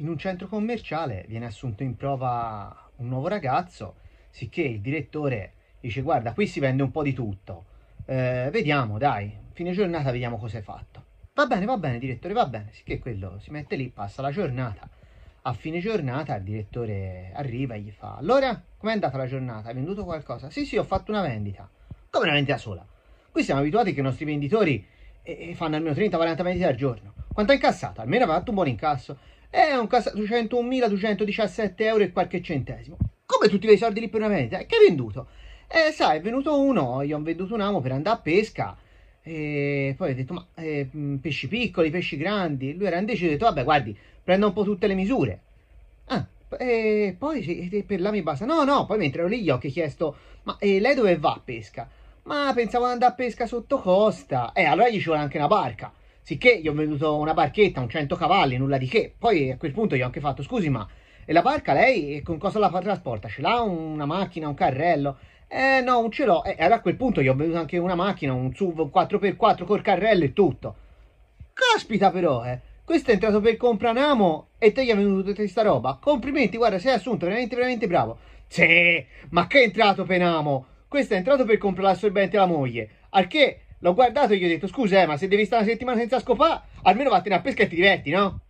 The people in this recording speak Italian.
In un centro commerciale viene assunto in prova un nuovo ragazzo, sicché il direttore dice guarda qui si vende un po' di tutto, eh, vediamo dai, fine giornata vediamo cosa hai fatto. Va bene, va bene direttore, va bene, sicché quello si mette lì, passa la giornata. A fine giornata il direttore arriva e gli fa allora com'è andata la giornata? Hai venduto qualcosa? Sì sì ho fatto una vendita. Come una vendita sola? Qui siamo abituati che i nostri venditori eh, fanno almeno 30-40 vendite al giorno. Quanto ha incassato? Almeno ha fatto un buon incasso. È un cassato 201.217 euro e qualche centesimo. Come tutti quei soldi lì per una vendita. Eh, che hai venduto? Eh, sai, è venuto uno, gli ho venduto un amo per andare a pesca. E poi ho detto, ma eh, mm, pesci piccoli, pesci grandi. Lui era indeciso, ho detto, vabbè, guardi, prendo un po' tutte le misure. Ah, e poi per là mi basta. No, no, poi mentre ero lì gli ho chiesto, ma eh, lei dove va a pesca? Ma pensavo di andare a pesca sotto costa. Eh, allora gli ci vuole anche una barca. Sicché gli ho venduto una barchetta, un 100 cavalli, nulla di che. Poi a quel punto gli ho anche fatto, scusi ma e la barca lei con cosa la trasporta? Ce l'ha una macchina, un carrello? Eh no, non ce l'ho. E allora a quel punto gli ho venduto anche una macchina, un SUV un 4x4 col carrello e tutto. Caspita però, eh. Questo è entrato per Compranamo e te gli è venuto tutta questa roba. Complimenti, guarda, sei assunto, veramente, veramente bravo. Sì, ma che è entrato per Penamo? Questo è entrato per comprare l'assorbente alla moglie. Al che L'ho guardato e gli ho detto, scusa, eh, ma se devi stare una settimana senza scopà, almeno vattene a pesca e ti diverti, no?